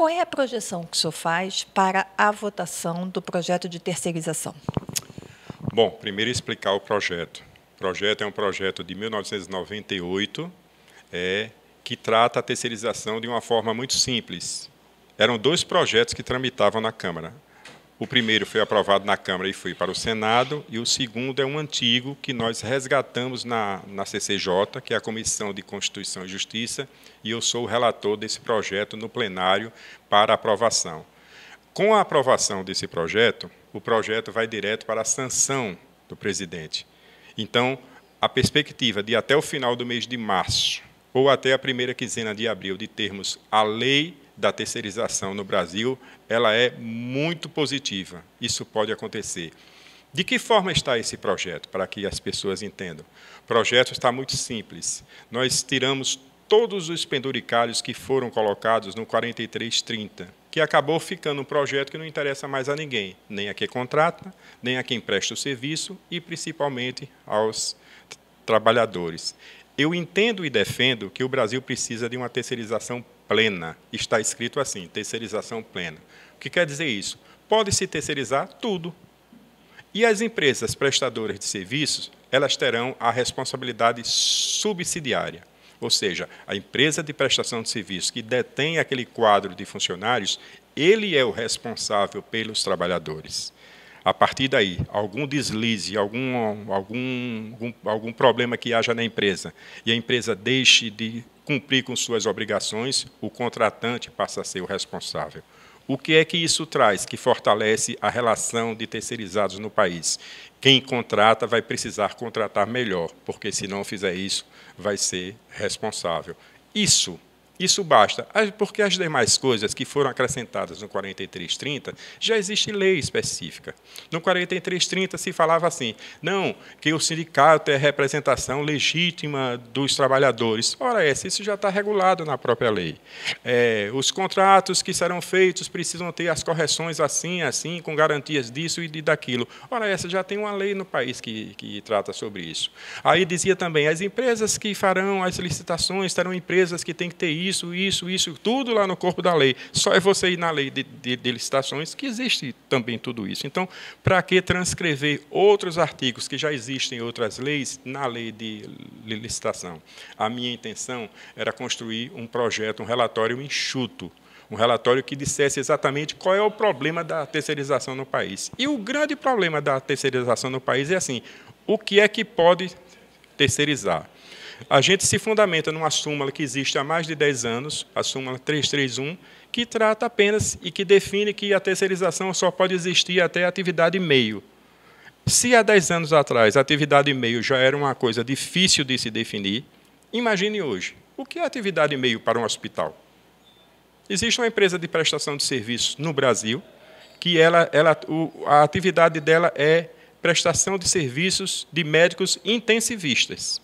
Qual é a projeção que o senhor faz para a votação do projeto de terceirização? Bom, primeiro explicar o projeto. O projeto é um projeto de 1998 é, que trata a terceirização de uma forma muito simples. Eram dois projetos que tramitavam na Câmara. O primeiro foi aprovado na Câmara e foi para o Senado, e o segundo é um antigo que nós resgatamos na, na CCJ, que é a Comissão de Constituição e Justiça, e eu sou o relator desse projeto no plenário para aprovação. Com a aprovação desse projeto, o projeto vai direto para a sanção do presidente. Então, a perspectiva de até o final do mês de março ou até a primeira quinzena de abril de termos a lei da terceirização no Brasil, ela é muito positiva. Isso pode acontecer. De que forma está esse projeto, para que as pessoas entendam? O projeto está muito simples. Nós tiramos todos os penduricalhos que foram colocados no 4330, que acabou ficando um projeto que não interessa mais a ninguém, nem a quem contrata, nem a quem presta o serviço e principalmente aos trabalhadores. Eu entendo e defendo que o Brasil precisa de uma terceirização plena. Está escrito assim, terceirização plena. O que quer dizer isso? Pode-se terceirizar tudo. E as empresas prestadoras de serviços, elas terão a responsabilidade subsidiária. Ou seja, a empresa de prestação de serviços que detém aquele quadro de funcionários, ele é o responsável pelos trabalhadores. A partir daí, algum deslize, algum, algum, algum, algum problema que haja na empresa, e a empresa deixe de cumprir com suas obrigações, o contratante passa a ser o responsável. O que é que isso traz que fortalece a relação de terceirizados no país? Quem contrata vai precisar contratar melhor, porque se não fizer isso, vai ser responsável. Isso isso basta, porque as demais coisas que foram acrescentadas no 4330 já existe lei específica. No 4330 se falava assim: não, que o sindicato é representação legítima dos trabalhadores. Ora, essa, isso já está regulado na própria lei. É, os contratos que serão feitos precisam ter as correções assim, assim, com garantias disso e daquilo. Ora, essa já tem uma lei no país que, que trata sobre isso. Aí dizia também: as empresas que farão as licitações terão empresas que têm que ter isso isso, isso, isso, tudo lá no corpo da lei. Só é você ir na lei de, de, de licitações que existe também tudo isso. Então, para que transcrever outros artigos que já existem em outras leis na lei de licitação? A minha intenção era construir um projeto, um relatório enxuto um relatório que dissesse exatamente qual é o problema da terceirização no país. E o grande problema da terceirização no país é assim: o que é que pode terceirizar? A gente se fundamenta numa súmula que existe há mais de 10 anos, a súmula 331, que trata apenas e que define que a terceirização só pode existir até a atividade meio. Se há 10 anos atrás a atividade meio já era uma coisa difícil de se definir, imagine hoje. O que é atividade meio para um hospital? Existe uma empresa de prestação de serviços no Brasil que ela, ela, o, a atividade dela é prestação de serviços de médicos intensivistas.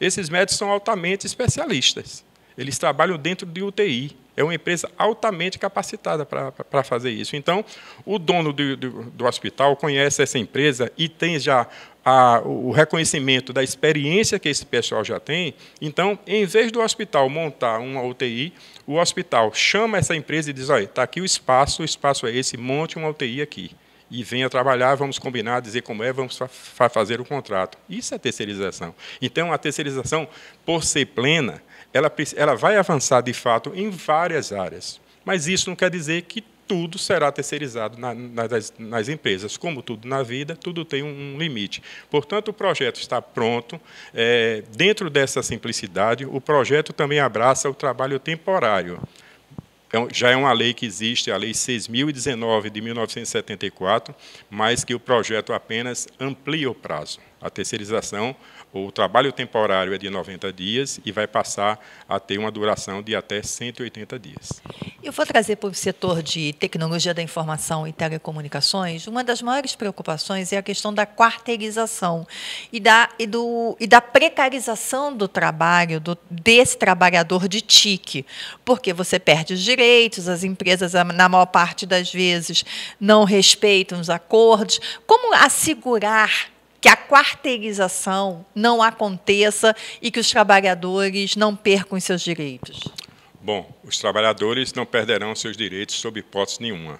Esses médicos são altamente especialistas. Eles trabalham dentro de UTI. É uma empresa altamente capacitada para fazer isso. Então, o dono do, do, do, hospital conhece essa empresa e tem já a, o reconhecimento da experiência que esse pessoal já tem. Então, em vez do hospital montar uma UTI, o hospital chama essa empresa e diz: olha, está aqui o espaço, o espaço é esse, monte uma UTI aqui e venha trabalhar, vamos combinar, dizer como é, vamos fa fazer o contrato. Isso é terceirização. Então, a terceirização, por ser plena, ela, ela vai avançar, de fato, em várias áreas. Mas isso não quer dizer que tudo será terceirizado na, nas, nas, empresas. Como tudo na vida, tudo tem um, um limite. Portanto, o projeto está pronto. É, dentro dessa simplicidade, o projeto também abraça o trabalho temporário. É já é uma lei que existe, a Lei 6.019 de 1974, mas que o projeto apenas amplia o prazo. A terceirização, o trabalho temporário é de 90 dias e vai passar a ter uma duração de até 180 dias. Eu vou trazer para o setor de tecnologia da informação e telecomunicações, uma das maiores preocupações é a questão da quarteirização e da, e do, e da precarização do trabalho, do, desse trabalhador de TIC, porque você perde os direitos, as empresas, na maior parte das vezes, não respeitam os acordos. Como assegurar que a quarteirização não aconteça e que os trabalhadores não percam os seus direitos? Bom, os trabalhadores não perderão seus direitos sob hipótese nenhuma.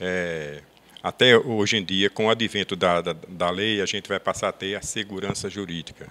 É, até hoje em dia, com o advento da, da, da, lei, a gente vai passar a ter a segurança jurídica.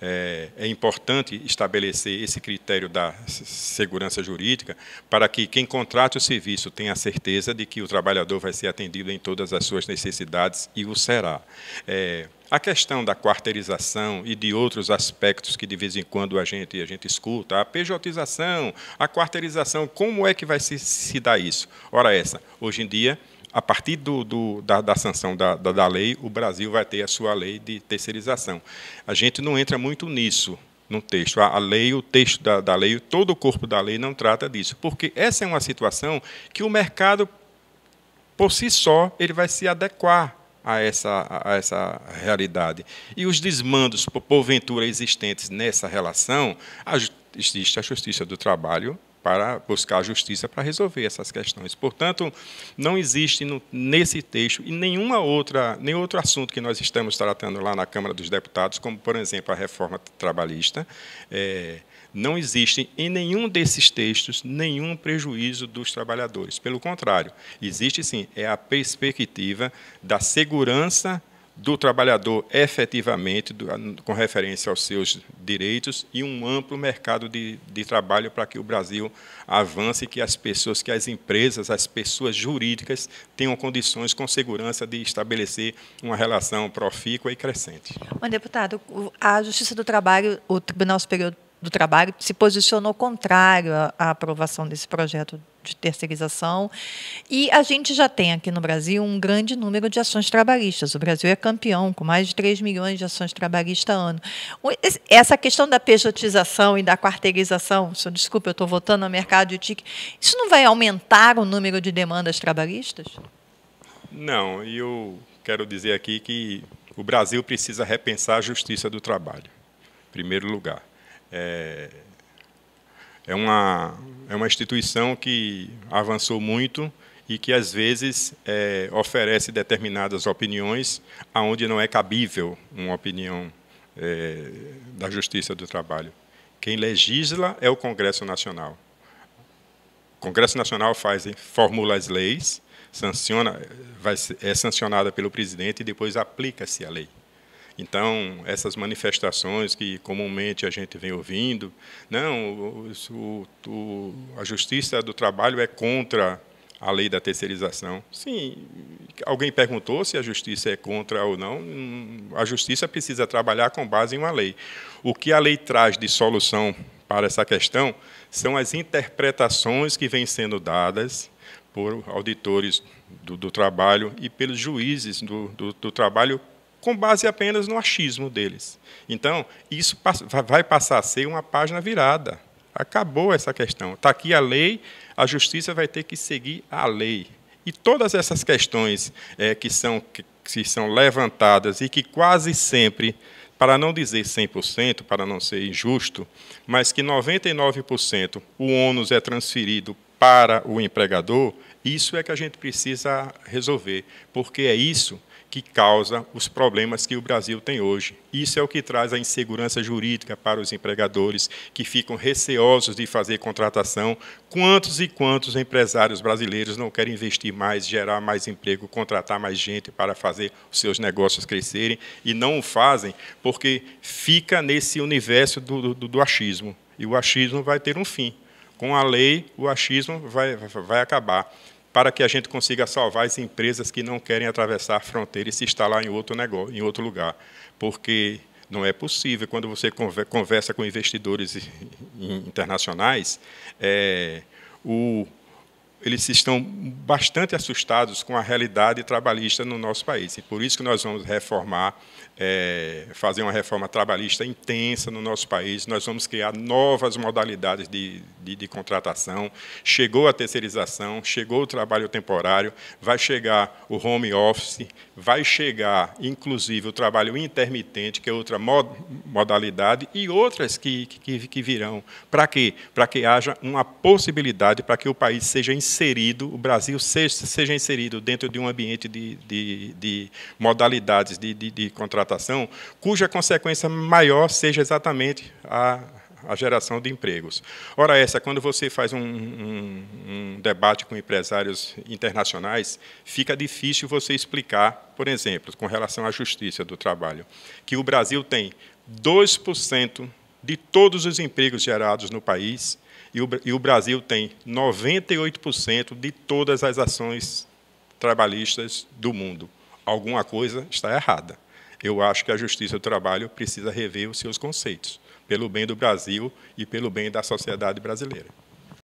É, é, importante estabelecer esse critério da segurança jurídica para que quem contrate o serviço tenha a certeza de que o trabalhador vai ser atendido em todas as suas necessidades e o será. É, a questão da quarteirização e de outros aspectos que de vez em quando a gente, a gente escuta, a pejotização, a quarteirização, como é que vai se, se dar isso? Ora, essa, hoje em dia, a partir do, do, da, da, sanção da, da, da lei, o Brasil vai ter a sua lei de terceirização. A gente não entra muito nisso, no texto. A, lei, o texto da, da lei, todo o corpo da lei não trata disso, porque essa é uma situação que o mercado, por si só, ele vai se adequar a essa, a essa realidade. E os desmandos, porventura, existentes nessa relação, existe a justiça do trabalho para buscar a justiça para resolver essas questões. Portanto, não existe no, nesse texto e nenhuma outra, nenhum outro assunto que nós estamos tratando lá na Câmara dos Deputados, como, por exemplo, a reforma trabalhista, é, não existe em nenhum desses textos nenhum prejuízo dos trabalhadores. Pelo contrário, existe sim, é a perspectiva da segurança do trabalhador efetivamente, do, com referência aos seus direitos, e um amplo mercado de, de trabalho para que o Brasil avance e que as pessoas, que as empresas, as pessoas jurídicas tenham condições com segurança de estabelecer uma relação profícua e crescente. Bom, deputado, a Justiça do Trabalho, o Tribunal Superior do Trabalho se posicionou contrário à aprovação desse projeto de terceirização. E a gente já tem aqui no Brasil um grande número de ações trabalhistas. O Brasil é campeão, com mais de 3 milhões de ações trabalhistas ano. Essa questão da pejotização e da quarteirização, se eu, eu estou votando no mercado de TIC, isso não vai aumentar o número de demandas trabalhistas? Não, e eu quero dizer aqui que o Brasil precisa repensar a justiça do trabalho, em primeiro lugar. É, é, uma, é uma instituição que avançou muito e que, às vezes, é, oferece determinadas opiniões aonde não é cabível uma opinião é, da Justiça do Trabalho. Quem legisla é o Congresso Nacional. O Congresso Nacional faz, formula as leis, sanciona, vai, é sancionada pelo presidente e depois aplica-se a lei. Então, essas manifestações que comumente a gente vem ouvindo, não, né, o, o, a Justiça do Trabalho é contra a lei da terceirização. Sim, alguém perguntou se a justiça é contra ou não. A justiça precisa trabalhar com base em uma lei. O que a lei traz de solução para essa questão são as interpretações que vêm sendo dadas por auditores do, do trabalho e pelos juízes do, do, do trabalho com base apenas no achismo deles. Então, isso vai passar a ser uma página virada. Acabou essa questão. Está aqui a lei, a justiça vai ter que seguir a lei. E todas essas questões é, que, são, que, que são levantadas e que quase sempre para não dizer 100%, para não ser injusto, mas que 99% o ônus é transferido para o empregador, isso é que a gente precisa resolver, porque é isso que causa os problemas que o Brasil tem hoje. Isso é o que traz a insegurança jurídica para os empregadores, que ficam receosos de fazer contratação. Quantos e quantos empresários brasileiros não querem investir mais, gerar mais emprego, contratar mais gente para fazer os seus negócios crescerem e não o fazem porque fica nesse universo do, do, do achismo. E o achismo vai ter um fim. Com a lei, o achismo vai, vai acabar para que a gente consiga salvar as empresas que não querem atravessar a fronteira e se instalar em outro negócio, em outro lugar, porque não é possível quando você conversa com investidores internacionais é, o eles estão bastante assustados com a realidade trabalhista no nosso país. E por isso que nós vamos reformar, é, fazer uma reforma trabalhista intensa no nosso país. Nós vamos criar novas modalidades de, de, de contratação. Chegou a terceirização, chegou o trabalho temporário, vai chegar o home office, vai chegar, inclusive, o trabalho intermitente, que é outra mod modalidade, e outras que, que, que virão. Para quê? Para que haja uma possibilidade para que o país seja inserido inserido, o Brasil seja, seja inserido dentro de um ambiente de, de, de modalidades de, de, de contratação, cuja consequência maior seja exatamente a a geração de empregos. Ora, essa, quando você faz um, um, um, debate com empresários internacionais, fica difícil você explicar, por exemplo, com relação à justiça do trabalho, que o Brasil tem 2% de todos os empregos gerados no país, e o, Brasil tem 98% de todas as ações trabalhistas do mundo. Alguma coisa está errada. Eu acho que a justiça do trabalho precisa rever os seus conceitos, pelo bem do Brasil e pelo bem da sociedade brasileira.